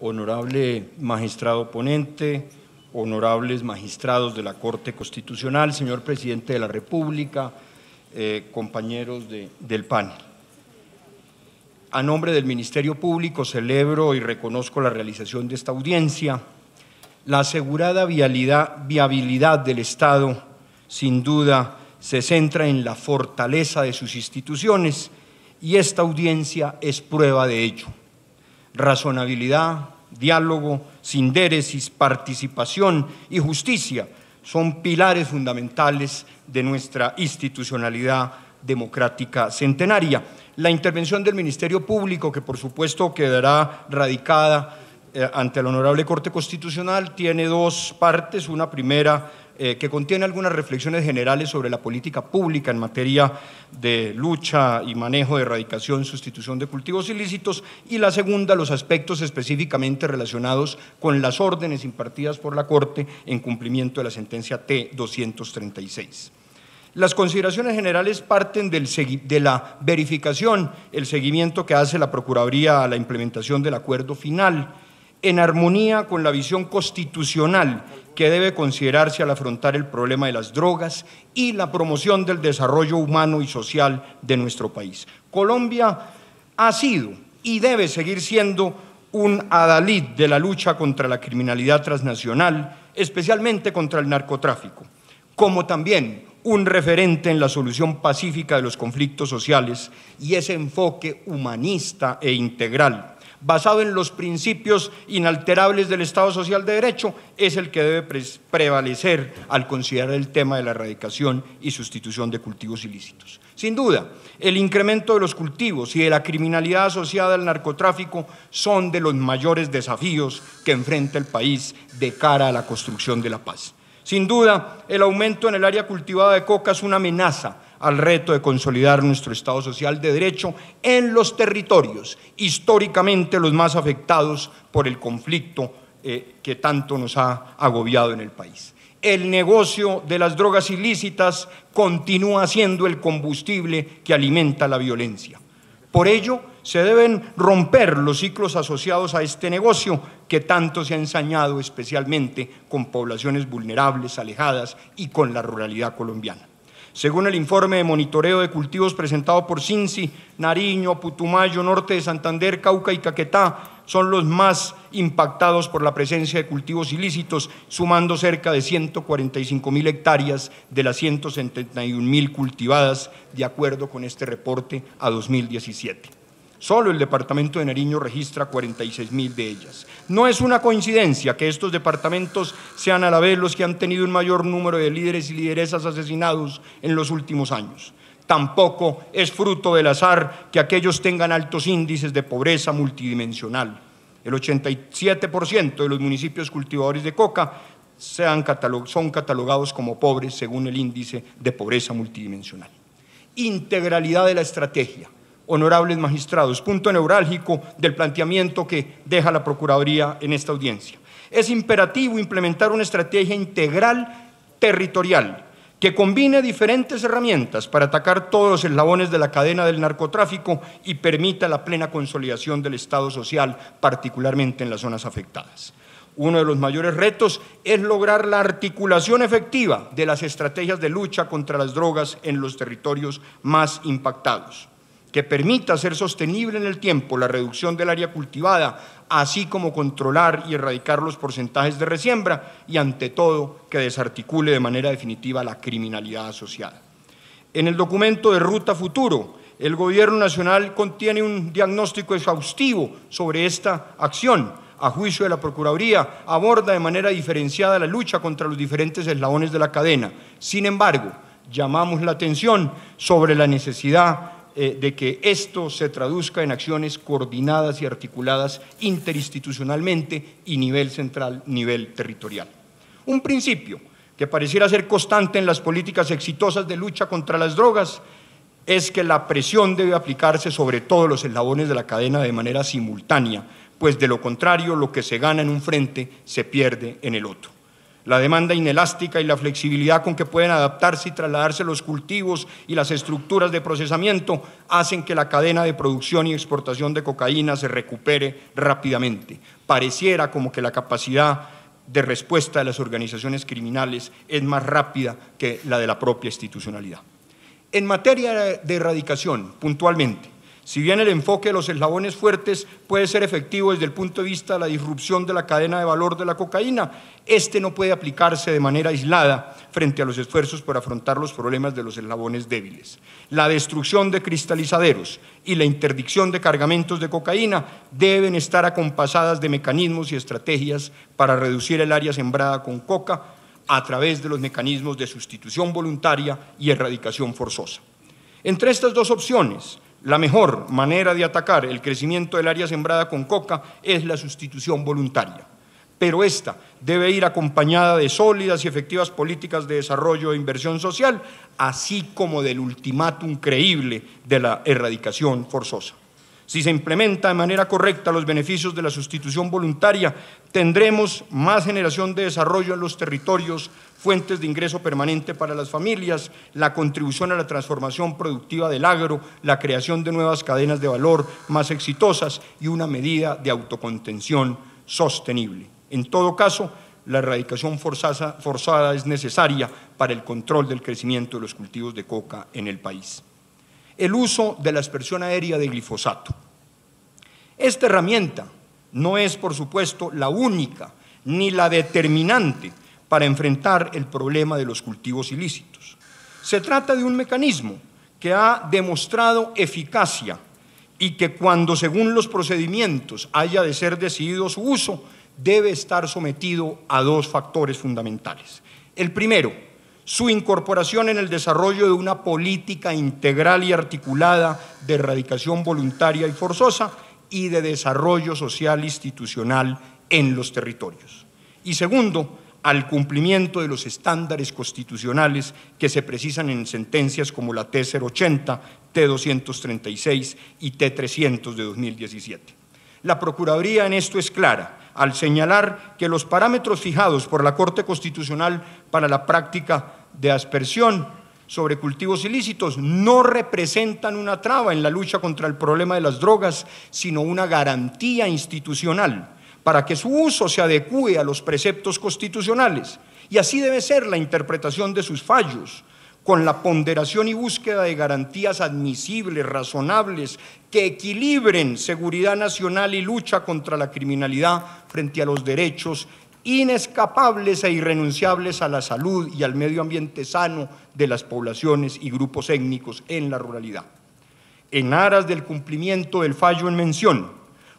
honorable magistrado ponente, honorables magistrados de la Corte Constitucional, señor presidente de la República, eh, compañeros del panel. A nombre del Ministerio Público celebro y reconozco la realización de esta audiencia. La asegurada viabilidad del Estado, sin duda, se centra en la fortaleza de sus instituciones y esta audiencia es prueba de ello razonabilidad, diálogo, sindéresis, participación y justicia son pilares fundamentales de nuestra institucionalidad democrática centenaria. La intervención del Ministerio Público, que por supuesto quedará radicada eh, ante la Honorable Corte Constitucional, tiene dos partes. Una primera eh, que contiene algunas reflexiones generales sobre la política pública en materia de lucha y manejo de erradicación, sustitución de cultivos ilícitos, y la segunda, los aspectos específicamente relacionados con las órdenes impartidas por la Corte en cumplimiento de la sentencia T-236. Las consideraciones generales parten del, de la verificación, el seguimiento que hace la Procuraduría a la implementación del acuerdo final, en armonía con la visión constitucional que debe considerarse al afrontar el problema de las drogas y la promoción del desarrollo humano y social de nuestro país. Colombia ha sido y debe seguir siendo un adalid de la lucha contra la criminalidad transnacional, especialmente contra el narcotráfico, como también un referente en la solución pacífica de los conflictos sociales y ese enfoque humanista e integral basado en los principios inalterables del Estado Social de Derecho, es el que debe prevalecer al considerar el tema de la erradicación y sustitución de cultivos ilícitos. Sin duda, el incremento de los cultivos y de la criminalidad asociada al narcotráfico son de los mayores desafíos que enfrenta el país de cara a la construcción de la paz. Sin duda, el aumento en el área cultivada de coca es una amenaza al reto de consolidar nuestro Estado social de derecho en los territorios históricamente los más afectados por el conflicto eh, que tanto nos ha agobiado en el país. El negocio de las drogas ilícitas continúa siendo el combustible que alimenta la violencia. Por ello, se deben romper los ciclos asociados a este negocio que tanto se ha ensañado especialmente con poblaciones vulnerables, alejadas y con la ruralidad colombiana. Según el informe de monitoreo de cultivos presentado por Cinci, Nariño, Putumayo, Norte de Santander, Cauca y Caquetá son los más impactados por la presencia de cultivos ilícitos, sumando cerca de 145 mil hectáreas de las 171 mil cultivadas, de acuerdo con este reporte a 2017. Solo el departamento de Nariño registra 46 mil de ellas. No es una coincidencia que estos departamentos sean a la vez los que han tenido un mayor número de líderes y lideresas asesinados en los últimos años. Tampoco es fruto del azar que aquellos tengan altos índices de pobreza multidimensional. El 87% de los municipios cultivadores de coca son catalogados como pobres según el índice de pobreza multidimensional. Integralidad de la estrategia honorables magistrados, punto neurálgico del planteamiento que deja la Procuraduría en esta audiencia. Es imperativo implementar una estrategia integral territorial que combine diferentes herramientas para atacar todos los eslabones de la cadena del narcotráfico y permita la plena consolidación del Estado social, particularmente en las zonas afectadas. Uno de los mayores retos es lograr la articulación efectiva de las estrategias de lucha contra las drogas en los territorios más impactados que permita ser sostenible en el tiempo la reducción del área cultivada, así como controlar y erradicar los porcentajes de resiembra y, ante todo, que desarticule de manera definitiva la criminalidad asociada. En el documento de Ruta Futuro, el Gobierno Nacional contiene un diagnóstico exhaustivo sobre esta acción. A juicio de la Procuraduría, aborda de manera diferenciada la lucha contra los diferentes eslabones de la cadena. Sin embargo, llamamos la atención sobre la necesidad eh, de que esto se traduzca en acciones coordinadas y articuladas interinstitucionalmente y nivel central, nivel territorial. Un principio que pareciera ser constante en las políticas exitosas de lucha contra las drogas es que la presión debe aplicarse sobre todos los eslabones de la cadena de manera simultánea, pues de lo contrario lo que se gana en un frente se pierde en el otro la demanda inelástica y la flexibilidad con que pueden adaptarse y trasladarse los cultivos y las estructuras de procesamiento hacen que la cadena de producción y exportación de cocaína se recupere rápidamente. Pareciera como que la capacidad de respuesta de las organizaciones criminales es más rápida que la de la propia institucionalidad. En materia de erradicación, puntualmente, si bien el enfoque de los eslabones fuertes puede ser efectivo desde el punto de vista de la disrupción de la cadena de valor de la cocaína, este no puede aplicarse de manera aislada frente a los esfuerzos por afrontar los problemas de los eslabones débiles. La destrucción de cristalizaderos y la interdicción de cargamentos de cocaína deben estar acompasadas de mecanismos y estrategias para reducir el área sembrada con coca a través de los mecanismos de sustitución voluntaria y erradicación forzosa. Entre estas dos opciones, la mejor manera de atacar el crecimiento del área sembrada con coca es la sustitución voluntaria, pero esta debe ir acompañada de sólidas y efectivas políticas de desarrollo e inversión social, así como del ultimátum creíble de la erradicación forzosa. Si se implementa de manera correcta los beneficios de la sustitución voluntaria, tendremos más generación de desarrollo en los territorios, fuentes de ingreso permanente para las familias, la contribución a la transformación productiva del agro, la creación de nuevas cadenas de valor más exitosas y una medida de autocontención sostenible. En todo caso, la erradicación forzada, es necesaria para el control del crecimiento de los cultivos de coca en el país. El uso de la expresión aérea de glifosato esta herramienta no es, por supuesto, la única ni la determinante para enfrentar el problema de los cultivos ilícitos. Se trata de un mecanismo que ha demostrado eficacia y que cuando según los procedimientos haya de ser decidido su uso, debe estar sometido a dos factores fundamentales. El primero, su incorporación en el desarrollo de una política integral y articulada de erradicación voluntaria y forzosa, y de desarrollo social institucional en los territorios. Y segundo, al cumplimiento de los estándares constitucionales que se precisan en sentencias como la T080, T236 y T300 de 2017. La Procuraduría en esto es clara al señalar que los parámetros fijados por la Corte Constitucional para la práctica de aspersión sobre cultivos ilícitos no representan una traba en la lucha contra el problema de las drogas, sino una garantía institucional para que su uso se adecue a los preceptos constitucionales. Y así debe ser la interpretación de sus fallos, con la ponderación y búsqueda de garantías admisibles, razonables, que equilibren seguridad nacional y lucha contra la criminalidad frente a los derechos inescapables e irrenunciables a la salud y al medio ambiente sano de las poblaciones y grupos étnicos en la ruralidad. En aras del cumplimiento del fallo en mención,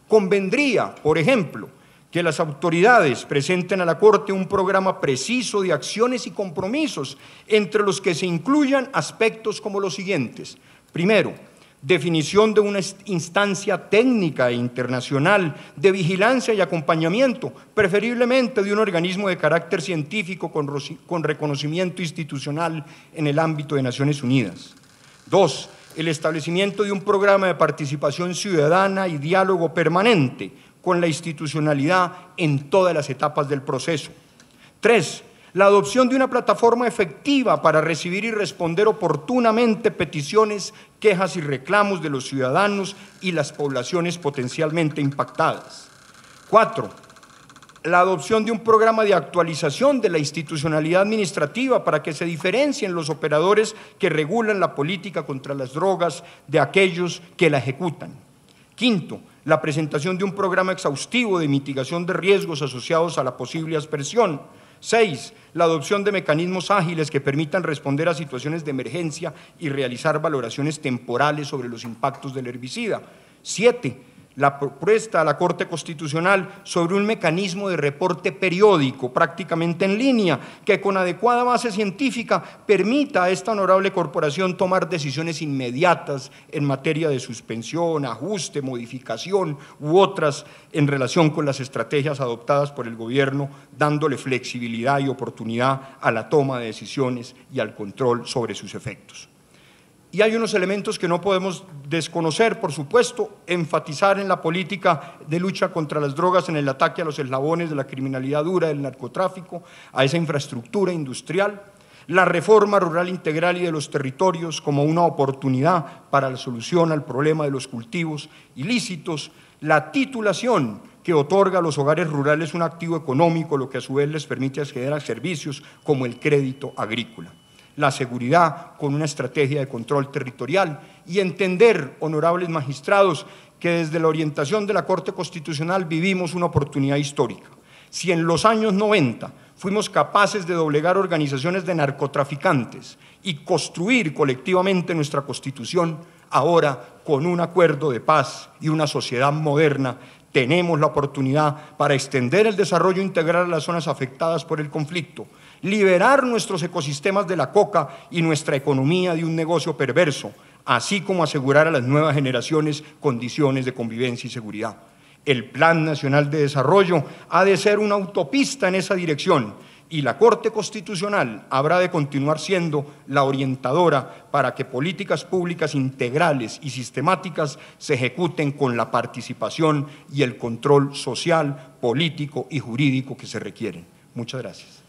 convendría, por ejemplo, que las autoridades presenten a la Corte un programa preciso de acciones y compromisos entre los que se incluyan aspectos como los siguientes. Primero, definición de una instancia técnica e internacional de vigilancia y acompañamiento, preferiblemente de un organismo de carácter científico con, reconocimiento institucional en el ámbito de Naciones Unidas. Dos, el establecimiento de un programa de participación ciudadana y diálogo permanente con la institucionalidad en todas las etapas del proceso. Tres, la adopción de una plataforma efectiva para recibir y responder oportunamente peticiones, quejas y reclamos de los ciudadanos y las poblaciones potencialmente impactadas. Cuatro, la adopción de un programa de actualización de la institucionalidad administrativa para que se diferencien los operadores que regulan la política contra las drogas de aquellos que la ejecutan. Quinto, la presentación de un programa exhaustivo de mitigación de riesgos asociados a la posible aspersión Seis, la adopción de mecanismos ágiles que permitan responder a situaciones de emergencia y realizar valoraciones temporales sobre los impactos del herbicida. Siete, la propuesta a la Corte Constitucional sobre un mecanismo de reporte periódico, prácticamente en línea, que con adecuada base científica permita a esta honorable corporación tomar decisiones inmediatas en materia de suspensión, ajuste, modificación u otras en relación con las estrategias adoptadas por el gobierno, dándole flexibilidad y oportunidad a la toma de decisiones y al control sobre sus efectos. Y hay unos elementos que no podemos desconocer, por supuesto, enfatizar en la política de lucha contra las drogas, en el ataque a los eslabones de la criminalidad dura, del narcotráfico, a esa infraestructura industrial, la reforma rural integral y de los territorios como una oportunidad para la solución al problema de los cultivos ilícitos, la titulación que otorga a los hogares rurales un activo económico, lo que a su vez les permite acceder a servicios como el crédito agrícola la seguridad con una estrategia de control territorial y entender, honorables magistrados, que desde la orientación de la Corte Constitucional vivimos una oportunidad histórica. Si en los años 90 fuimos capaces de doblegar organizaciones de narcotraficantes y construir colectivamente nuestra constitución, ahora con un acuerdo de paz y una sociedad moderna tenemos la oportunidad para extender el desarrollo integral a las zonas afectadas por el conflicto, liberar nuestros ecosistemas de la coca y nuestra economía de un negocio perverso, así como asegurar a las nuevas generaciones condiciones de convivencia y seguridad. El Plan Nacional de Desarrollo ha de ser una autopista en esa dirección y la Corte Constitucional habrá de continuar siendo la orientadora para que políticas públicas integrales y sistemáticas se ejecuten con la participación y el control social, político y jurídico que se requieren. Muchas gracias.